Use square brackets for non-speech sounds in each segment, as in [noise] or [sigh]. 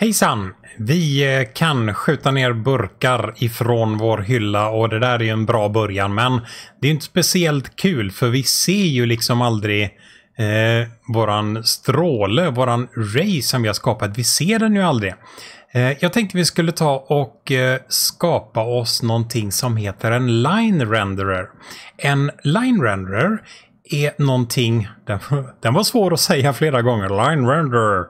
Hejsan! Vi eh, kan skjuta ner burkar ifrån vår hylla och det där är ju en bra början men det är inte speciellt kul för vi ser ju liksom aldrig eh, våran stråle, våran ray som vi har skapat. Vi ser den ju aldrig. Eh, jag tänkte vi skulle ta och eh, skapa oss någonting som heter en line renderer. En line renderer är någonting... Den, den, var svår att säga flera gånger. Line renderer.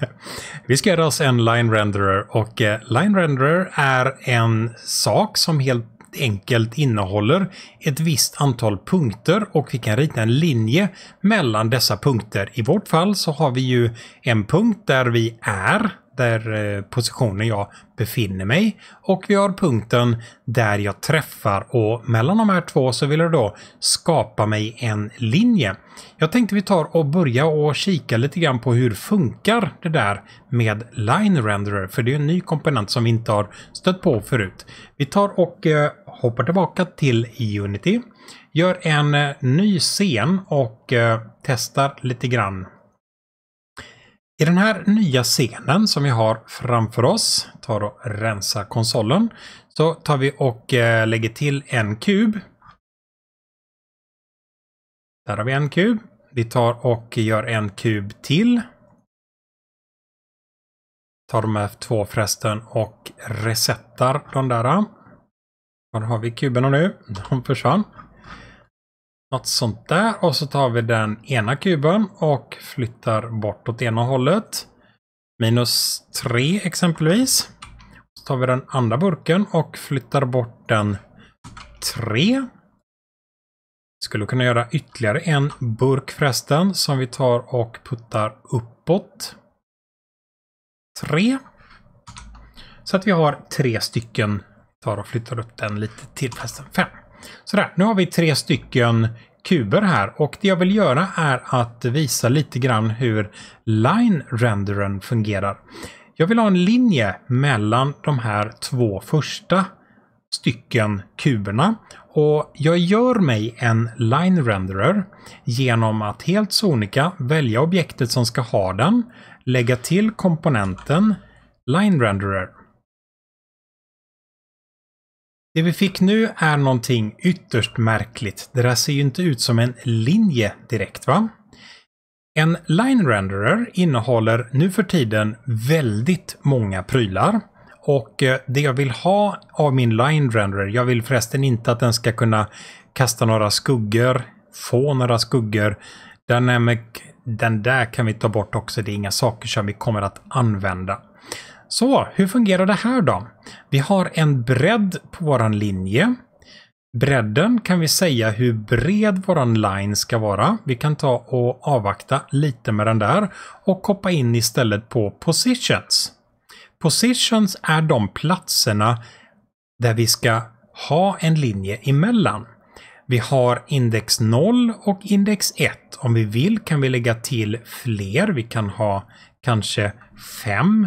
[laughs] Vi ska göra oss en line renderer och eh, line renderer är en sak som helt enkelt innehåller ett visst antal punkter och vi kan rita en linje mellan dessa punkter. I vårt fall så har vi ju en punkt där vi är där eh, positionen jag befinner mig. Och vi har punkten där jag träffar och mellan de här två så vill jag då skapa mig en linje. Jag tänkte vi tar och börja och kika lite grann på hur funkar det där med Line Renderer, för det är en ny komponent som vi inte har stött på förut. Vi tar och eh, hoppar tillbaka till Unity, gör en eh, ny scen och testar lite grann i den här nya scenen som vi har framför oss, tar och rensa konsolen, så tar vi och eh, lägger till en kub. Där har vi en kub. Vi tar och gör en kub till. Tar de här två förresten och resettar de där. Var har vi kuberna nu? De försvann något sånt där. Och så tar vi den ena kuben och flyttar bort åt ena hållet. Minus 3 exempelvis. Så tar vi den andra burken och flyttar bort den 3. Skulle kunna göra ytterligare en burk förresten som vi tar och puttar uppåt. 3. Så att vi har tre stycken. Tar och flyttar upp den lite till förresten. 5. Sådär, nu har vi tre stycken kuber här och det jag vill göra är att visa lite grann hur line-rendern fungerar. Jag vill ha en linje mellan de här två första stycken kuberna och jag gör mig en line renderer genom att helt sonika välja objektet som ska ha den, lägga till komponenten line renderer det vi fick nu är någonting ytterst märkligt. Det där ser ju inte ut som en linje direkt va? En line renderer innehåller nu för tiden väldigt många prylar. Och eh, det jag vill ha av min line renderer, jag vill förresten inte att den ska kunna kasta några skuggor, få några skuggor. Dynamic, den där kan vi ta bort också, det är inga saker som vi kommer att använda så hur fungerar det här då? Vi har en bredd på våran linje. Bredden kan vi säga hur bred våran line ska vara. Vi kan ta och avvakta lite med den där och hoppa in istället på positions. Positions är de platserna där vi ska ha en linje emellan. Vi har index 0 och index 1. Om vi vill kan vi lägga till fler. Vi kan ha kanske 5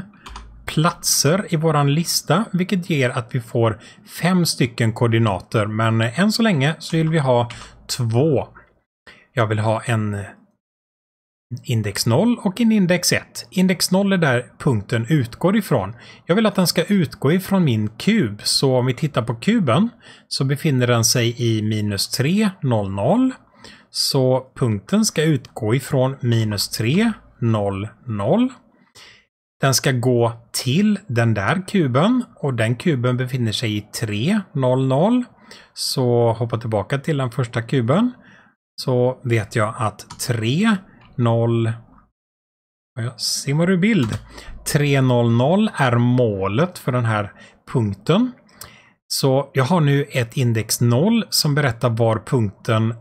platser i våran lista, vilket ger att vi får fem stycken koordinater. Men eh, än så länge så vill vi ha två. Jag vill ha en eh, index 0 och en index 1. Index 0 är där punkten utgår ifrån. Jag vill att den ska utgå ifrån min kub, så om vi tittar på kuben så befinner den sig i minus 3, 0, 0. Så punkten ska utgå ifrån minus 3, 0, 0. Den ska gå till den där kuben och den kuben befinner sig i 300. Så hoppa tillbaka till den första kuben. Så vet jag att 3, jag simmar ur bild. 300 är målet för den här punkten. Så jag har nu ett index 0 som berättar var punkten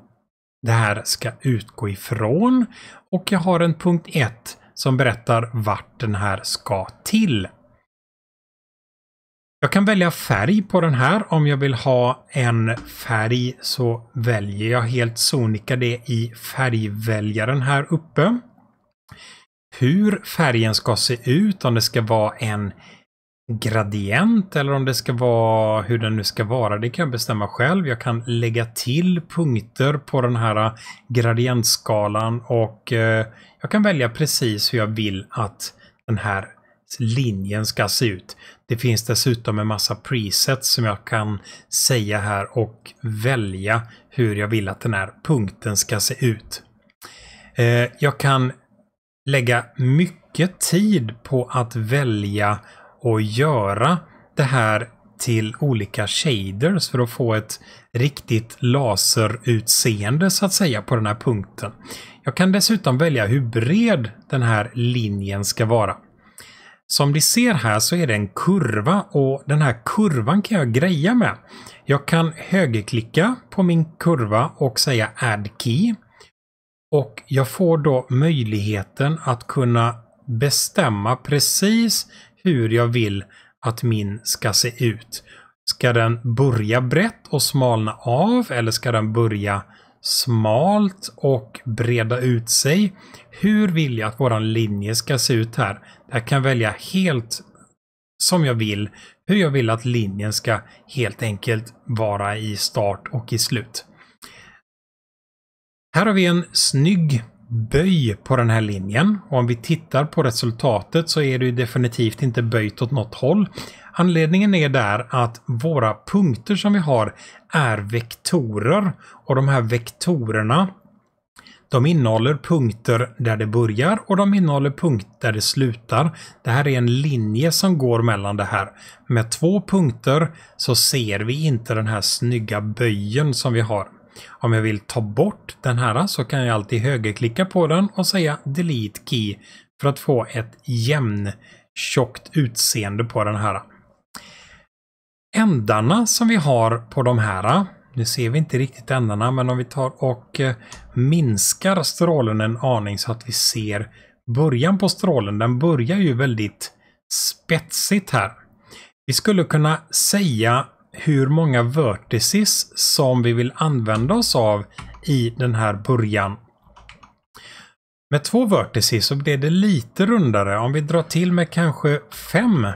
det här ska utgå ifrån. Och jag har en punkt 1 som berättar vart den här ska till. Jag kan välja färg på den här. Om jag vill ha en färg så väljer jag helt sonika det i färgväljaren här uppe. Hur färgen ska se ut, om det ska vara en gradient eller om det ska vara hur den nu ska vara. Det kan jag bestämma själv. Jag kan lägga till punkter på den här gradientskalan och eh, jag kan välja precis hur jag vill att den här linjen ska se ut. Det finns dessutom en massa presets som jag kan säga här och välja hur jag vill att den här punkten ska se ut. Eh, jag kan lägga mycket tid på att välja och göra det här till olika shaders för att få ett riktigt laserutseende så att säga på den här punkten. Jag kan dessutom välja hur bred den här linjen ska vara. Som ni ser här så är det en kurva och den här kurvan kan jag greja med. Jag kan högerklicka på min kurva och säga Add Key. Och jag får då möjligheten att kunna bestämma precis hur jag vill att min ska se ut. Ska den börja brett och smalna av eller ska den börja smalt och breda ut sig? Hur vill jag att våran linje ska se ut här? Jag kan välja helt som jag vill, hur jag vill att linjen ska helt enkelt vara i start och i slut. Här har vi en snygg böj på den här linjen. Och om vi tittar på resultatet så är det ju definitivt inte böjt åt något håll. Anledningen är där att våra punkter som vi har är vektorer och de här vektorerna de innehåller punkter där det börjar och de innehåller punkter där det slutar. Det här är en linje som går mellan det här. Med två punkter så ser vi inte den här snygga böjen som vi har om jag vill ta bort den här så kan jag alltid högerklicka på den och säga Delete Key för att få ett jämn tjockt utseende på den här. Ändarna som vi har på de här, nu ser vi inte riktigt ändarna men om vi tar och eh, minskar strålen en aning så att vi ser början på strålen. Den börjar ju väldigt spetsigt här. Vi skulle kunna säga hur många vertices som vi vill använda oss av i den här början. Med två vertices så blir det lite rundare. Om vi drar till med kanske fem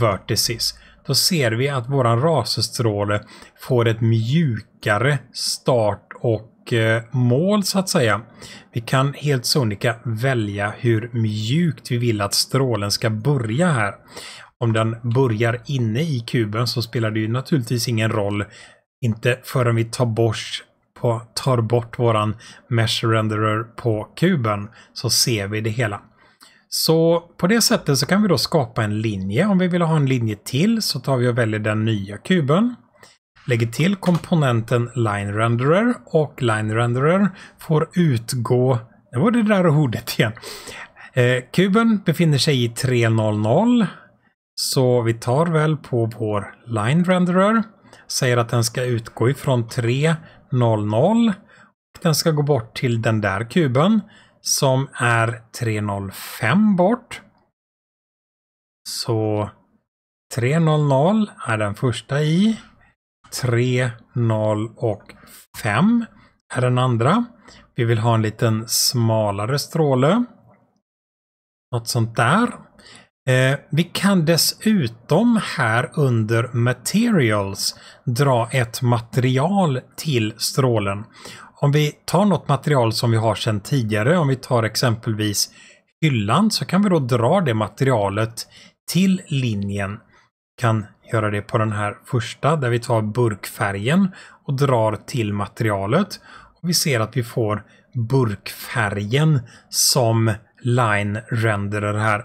vertices då ser vi att våran raserstråle får ett mjukare start och eh, mål så att säga. Vi kan helt sonika välja hur mjukt vi vill att strålen ska börja här om den börjar inne i kuben så spelar det ju naturligtvis ingen roll. Inte förrän vi tar bort, på, tar bort våran mesh renderer på kuben så ser vi det hela. Så på det sättet så kan vi då skapa en linje. Om vi vill ha en linje till så tar vi och väljer den nya kuben. Lägger till komponenten line renderer och line renderer får utgå, nu var det där ordet igen. Eh, kuben befinner sig i 300 så vi tar väl på vår line renderer. Säger att den ska utgå ifrån 3.00. Den ska gå bort till den där kuben som är 3.05 bort. Så 3.00 är den första i. 3.0 och 5 är den andra. Vi vill ha en liten smalare stråle. Något sånt där. Eh, vi kan dessutom här under materials dra ett material till strålen. Om vi tar något material som vi har sedan tidigare, om vi tar exempelvis hyllan, så kan vi då dra det materialet till linjen. Vi kan göra det på den här första där vi tar burkfärgen och drar till materialet. Och vi ser att vi får burkfärgen som line renderer här.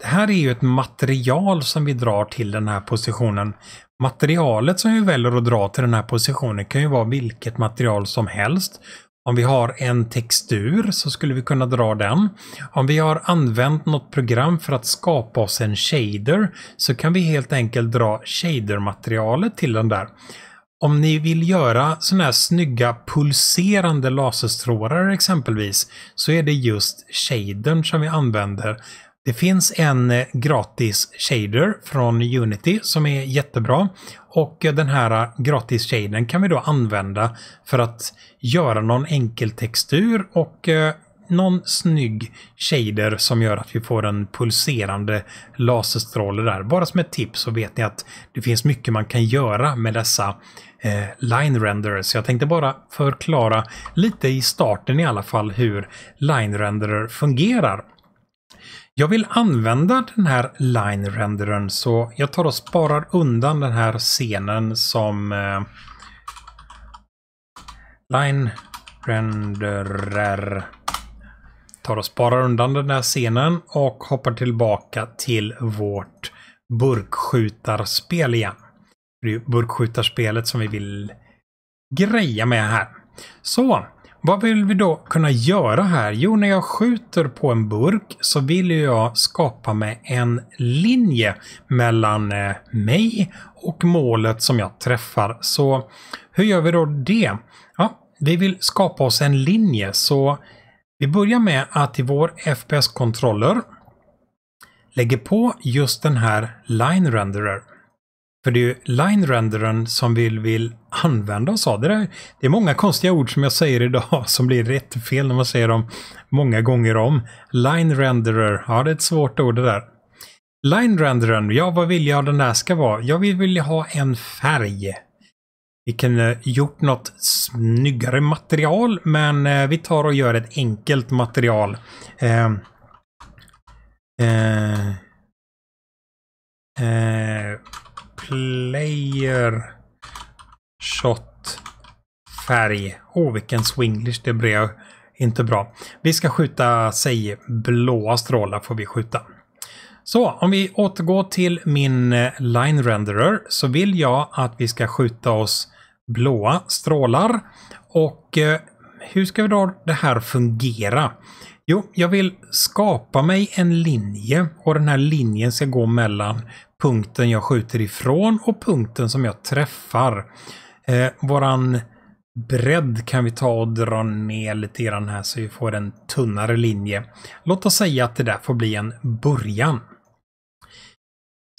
Det här är ju ett material som vi drar till den här positionen. Materialet som vi väljer att dra till den här positionen kan ju vara vilket material som helst. Om vi har en textur så skulle vi kunna dra den. Om vi har använt något program för att skapa oss en shader så kan vi helt enkelt dra shader materialet till den där om ni vill göra sådana här snygga pulserande laserstrålar exempelvis så är det just shadern som vi använder. Det finns en eh, gratis shader från Unity som är jättebra och eh, den här eh, gratis shadern kan vi då använda för att göra någon enkel textur och någon snygg shader som gör att vi får en pulserande laserstråle där. Bara som ett tips så vet ni att det finns mycket man kan göra med dessa eh, line renderers. Så jag tänkte bara förklara lite i starten i alla fall hur line renderer fungerar. Jag vill använda den här line renderern så jag tar och sparar undan den här scenen som eh, line renderer tar och sparar undan den där scenen och hoppar tillbaka till vårt burkskjutarspel igen. Det är ju burkskjutarspelet som vi vill greja med här. Så, vad vill vi då kunna göra här? Jo, när jag skjuter på en burk så vill jag skapa mig en linje mellan eh, mig och målet som jag träffar. Så hur gör vi då det? Ja, vi vill skapa oss en linje, så vi börjar med att i vår FPS Controller lägger på just den här Line Renderer. För det är ju Line Renderern som vi vill använda oss av. Det, där, det är många konstiga ord som jag säger idag [laughs] som blir rätt fel när man säger dem många gånger om. Line Renderer, ja det är ett svårt ord det där. Line Renderern, ja vad vill jag den där ska vara? Jag vill vilja ha en färg. Vi kunde eh, gjort något snyggare material, men eh, vi tar och gör ett enkelt material. Eh, eh, eh, player shot färg. Åh, oh, vilken swinglish det blev. Inte bra. Vi ska skjuta, säg blåa strålar får vi skjuta. Så, om vi återgår till min eh, line renderer så vill jag att vi ska skjuta oss blåa strålar. Och eh, hur ska då det här fungera? Jo, jag vill skapa mig en linje och den här linjen ska gå mellan punkten jag skjuter ifrån och punkten som jag träffar. Eh, våran bredd kan vi ta och dra ner lite grann här så vi får en tunnare linje. Låt oss säga att det där får bli en början.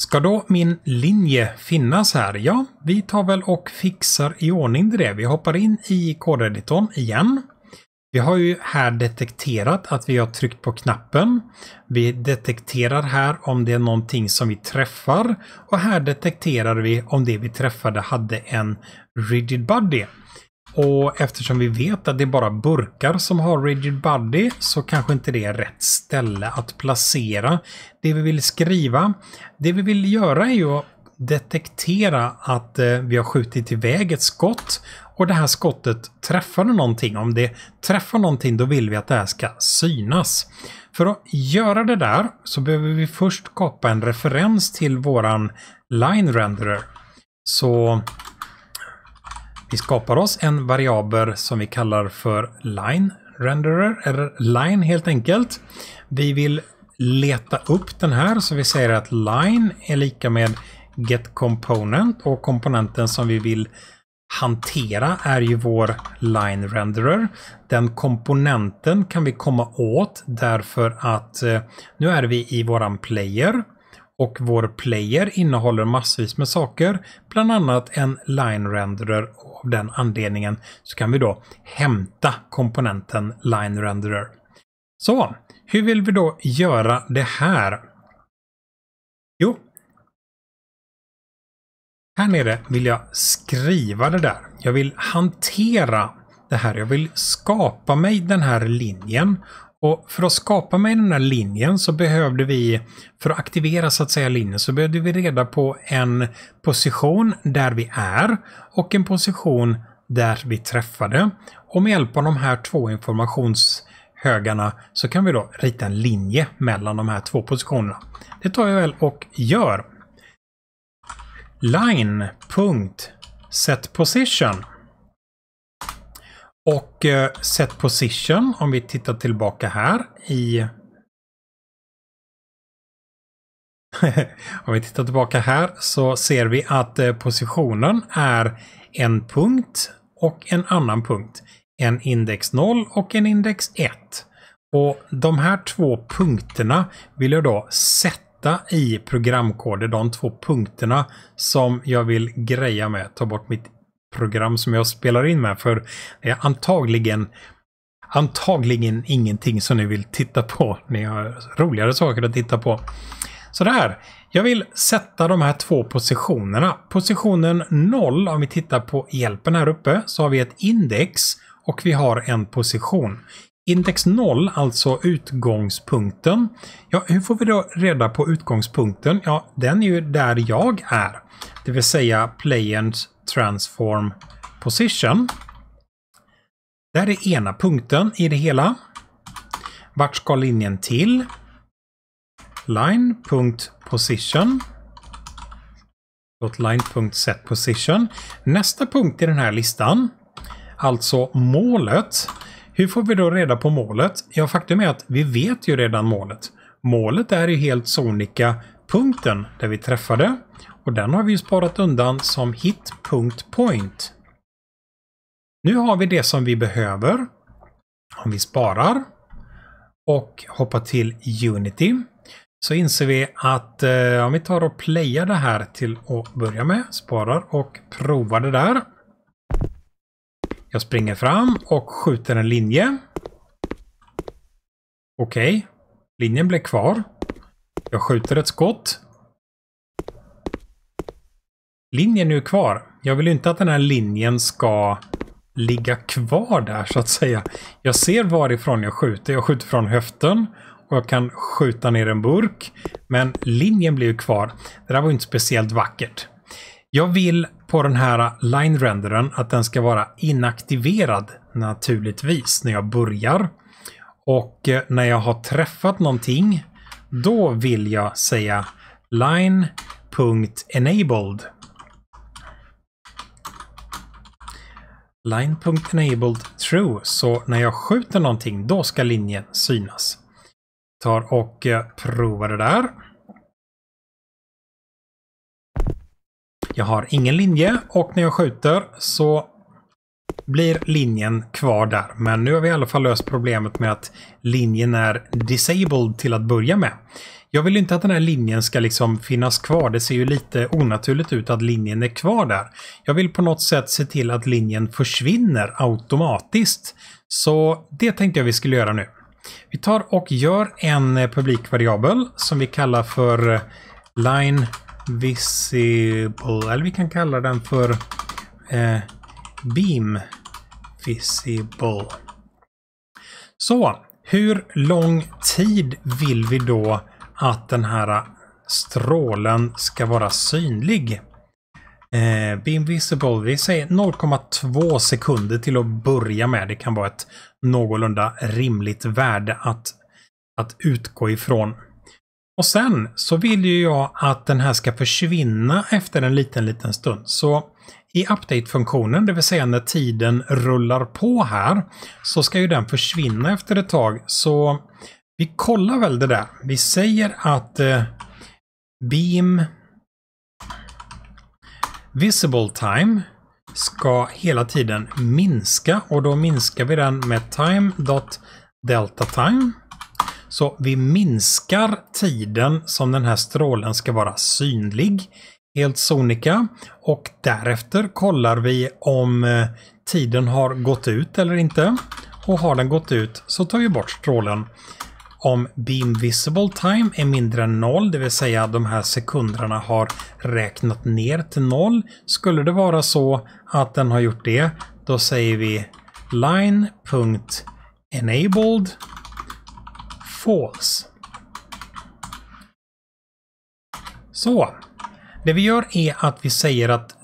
Ska då min linje finnas här? Ja, vi tar väl och fixar i ordning det. Vi hoppar in i kodeditorn igen. Vi har ju här detekterat att vi har tryckt på knappen. Vi detekterar här om det är någonting som vi träffar och här detekterar vi om det vi träffade hade en rigid body. Och eftersom vi vet att det är bara burkar som har rigid body så kanske inte det är rätt ställe att placera det vi vill skriva. Det vi vill göra är ju att detektera att eh, vi har skjutit iväg ett skott och det här skottet träffade någonting. Om det träffar någonting då vill vi att det här ska synas. För att göra det där så behöver vi först skapa en referens till våran line renderer. Så vi skapar oss en variabel som vi kallar för line renderer, eller line helt enkelt. Vi vill leta upp den här så vi säger att line är lika med get component och komponenten som vi vill hantera är ju vår line renderer. Den komponenten kan vi komma åt därför att eh, nu är vi i våran player och vår player innehåller massvis med saker, bland annat en line renderer. Av den anledningen så kan vi då hämta komponenten line renderer. Så hur vill vi då göra det här? Jo, här nere vill jag skriva det där. Jag vill hantera det här. Jag vill skapa mig den här linjen och för att skapa mig den här linjen så behövde vi, för att aktivera så att säga linjen, så behövde vi reda på en position där vi är och en position där vi träffade. Och med hjälp av de här två informationshögarna så kan vi då rita en linje mellan de här två positionerna. Det tar jag väl och gör. Line. Set position. Och eh, set position, om vi tittar tillbaka här i... [laughs] om vi tittar tillbaka här så ser vi att eh, positionen är en punkt och en annan punkt. En index 0 och en index 1. Och de här två punkterna vill jag då sätta i programkoder. De två punkterna som jag vill greja med. Ta bort mitt program som jag spelar in med. För det är antagligen, antagligen ingenting som ni vill titta på. Ni har roligare saker att titta på. Så där. Jag vill sätta de här två positionerna. Positionen 0, om vi tittar på hjälpen här uppe, så har vi ett index och vi har en position. Index 0, alltså utgångspunkten. Ja, hur får vi då reda på utgångspunkten? Ja, den är ju där jag är. Det vill säga playerns transform position. Det här är ena punkten i det hela. Vart ska linjen till? Line.position. Låt line.setposition. Nästa punkt i den här listan, alltså målet. Hur får vi då reda på målet? Ja, faktum är att vi vet ju redan målet. Målet är ju helt sonika punkten där vi träffade och den har vi sparat undan som hit.point. Nu har vi det som vi behöver. Om vi sparar och hoppar till Unity så inser vi att eh, om vi tar och playar det här till att börja med, sparar och provar det där. Jag springer fram och skjuter en linje. Okej, okay. linjen blev kvar. Jag skjuter ett skott. Linjen är ju kvar. Jag vill inte att den här linjen ska ligga kvar där så att säga. Jag ser varifrån jag skjuter. Jag skjuter från höften och jag kan skjuta ner en burk. Men linjen blir ju kvar. Det där var inte speciellt vackert. Jag vill på den här line rendern att den ska vara inaktiverad naturligtvis när jag börjar. Och eh, när jag har träffat någonting då vill jag säga line.enabled. Line.enabled true, så när jag skjuter någonting då ska linjen synas. Tar och eh, provar det där. Jag har ingen linje och när jag skjuter så blir linjen kvar där. Men nu har vi i alla fall löst problemet med att linjen är disabled till att börja med. Jag vill inte att den här linjen ska liksom finnas kvar. Det ser ju lite onaturligt ut att linjen är kvar där. Jag vill på något sätt se till att linjen försvinner automatiskt. Så det tänkte jag vi skulle göra nu. Vi tar och gör en eh, publikvariabel som vi kallar för eh, line visible, eller vi kan kalla den för eh, beam visible. Så, hur lång tid vill vi då att den här strålen ska vara synlig? Eh, beam visible, vi säger 0,2 sekunder till att börja med. Det kan vara ett någorlunda rimligt värde att, att utgå ifrån. Och sen så vill ju jag att den här ska försvinna efter en liten, liten stund. Så i update-funktionen, det vill säga när tiden rullar på här, så ska ju den försvinna efter ett tag. Så vi kollar väl det där. Vi säger att eh, beam visible time ska hela tiden minska och då minskar vi den med time.deltatime. Så vi minskar tiden som den här strålen ska vara synlig helt sonika. Och därefter kollar vi om eh, tiden har gått ut eller inte. Och har den gått ut så tar vi bort strålen. Om beam visible time är mindre än noll, det vill säga de här sekunderna har räknat ner till noll. Skulle det vara så att den har gjort det, då säger vi line.enabled false. Så, det vi gör är att vi säger att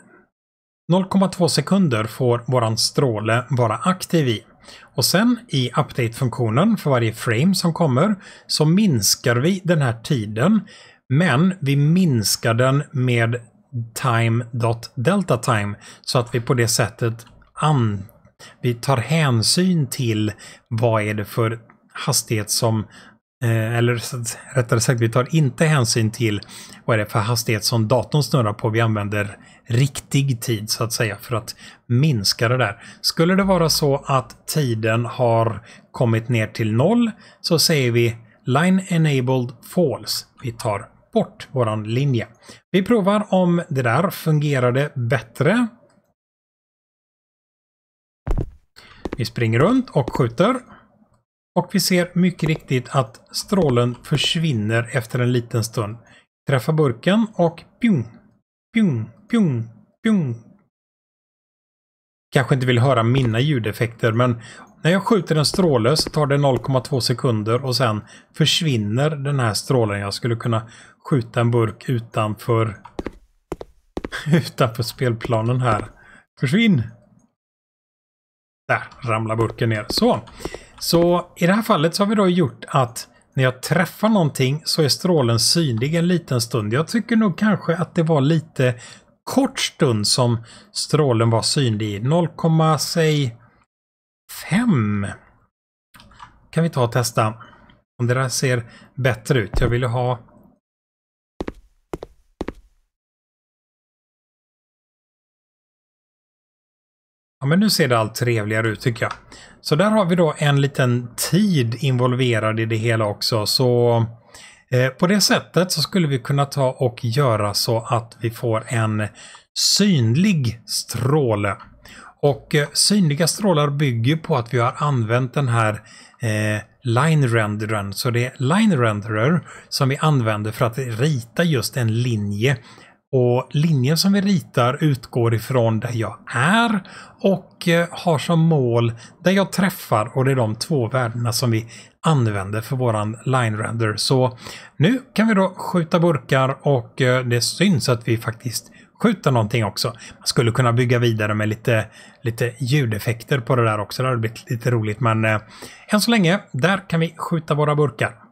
0,2 sekunder får våran stråle vara aktiv i. Och sen i update-funktionen för varje frame som kommer så minskar vi den här tiden men vi minskar den med time.deltatime så att vi på det sättet an vi tar hänsyn till vad är det för hastighet som Eh, eller rättare sagt, vi tar inte hänsyn till vad det är för hastighet som datorn snurrar på. Vi använder riktig tid så att säga för att minska det där. Skulle det vara så att tiden har kommit ner till noll så säger vi Line Enabled Falls. Vi tar bort våran linje. Vi provar om det där fungerade bättre. Vi springer runt och skjuter. Och vi ser mycket riktigt att strålen försvinner efter en liten stund. Träffar burken och pjung. Pjung. Pjung. Pjung. Kanske inte vill höra mina ljudeffekter men när jag skjuter en stråle så tar det 0,2 sekunder och sen försvinner den här strålen. Jag skulle kunna skjuta en burk utanför, [laughs] utanför spelplanen här. Försvinn! Där ramlar burken ner. Så. Så i det här fallet så har vi då gjort att när jag träffar någonting så är strålen synlig en liten stund. Jag tycker nog kanske att det var lite kort stund som strålen var synlig. 0,5 kan vi ta och testa om det där ser bättre ut. Jag ville ha Ja, men nu ser det allt trevligare ut tycker jag. Så där har vi då en liten tid involverad i det hela också. Så eh, på det sättet så skulle vi kunna ta och göra så att vi får en synlig stråle. Och eh, synliga strålar bygger på att vi har använt den här eh, line renderern. Så det är line renderer som vi använder för att rita just en linje och linjen som vi ritar utgår ifrån där jag är och eh, har som mål där jag träffar och det är de två värdena som vi använder för våran line render. Så nu kan vi då skjuta burkar och eh, det syns att vi faktiskt skjuter någonting också. Man skulle kunna bygga vidare med lite, lite ljudeffekter på det där också. Det hade blivit lite roligt men eh, än så länge, där kan vi skjuta våra burkar.